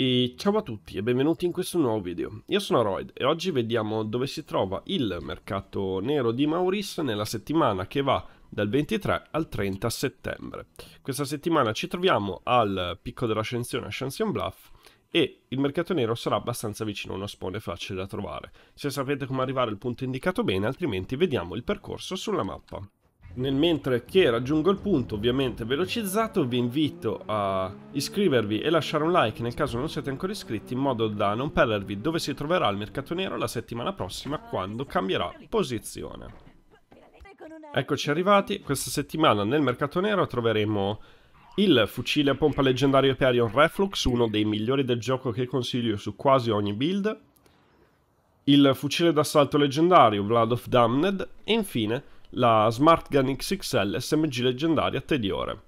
E ciao a tutti e benvenuti in questo nuovo video. Io sono Royd e oggi vediamo dove si trova il mercato nero di Maurice nella settimana che va dal 23 al 30 settembre. Questa settimana ci troviamo al picco dell'ascensione Ascension Bluff e il mercato nero sarà abbastanza vicino a uno spawn facile da trovare. Se sapete come arrivare al punto indicato bene, altrimenti vediamo il percorso sulla mappa nel mentre che raggiungo il punto, ovviamente velocizzato, vi invito a iscrivervi e lasciare un like nel caso non siate ancora iscritti, in modo da non perdervi dove si troverà il mercato nero la settimana prossima quando cambierà posizione. Eccoci arrivati, questa settimana nel mercato nero troveremo il fucile a pompa leggendario Perion Reflux, uno dei migliori del gioco che consiglio su quasi ogni build, il fucile d'assalto leggendario Vlad of Damned e infine la Smart Gun XXL SMG leggendaria Tediore.